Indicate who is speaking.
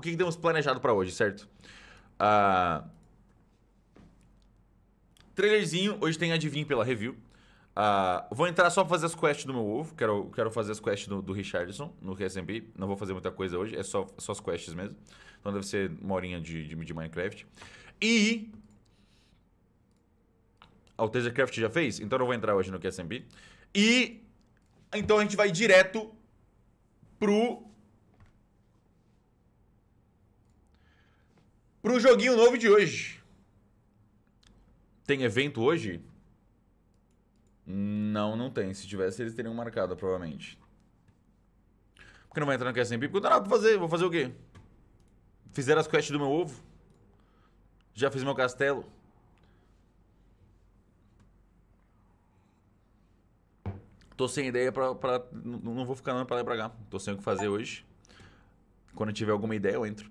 Speaker 1: o que, que temos planejado para hoje, certo? Uh, trailerzinho, hoje tem Adivinho pela review. Uh, vou entrar só pra fazer as quests do meu ovo. Quero, quero fazer as quests do, do Richardson no QSMP. Não vou fazer muita coisa hoje, é só, só as quests mesmo. Então deve ser uma horinha de, de, de Minecraft. E. Ah, o já fez? Então eu não vou entrar hoje no QSMP.
Speaker 2: E. Então a gente vai direto pro pro joguinho novo de hoje.
Speaker 1: Tem evento hoje? Não, não tem. Se tivesse, eles teriam marcado, provavelmente. Porque não vai entrar no Cast Porque não dá nada pra fazer. Vou fazer o quê? Fizeram as quests do meu ovo? Já fiz meu castelo? Tô sem ideia
Speaker 3: pra... pra não vou ficar não pra lá e pra cá.
Speaker 1: Tô sem o que fazer hoje. Quando eu tiver alguma ideia, eu entro.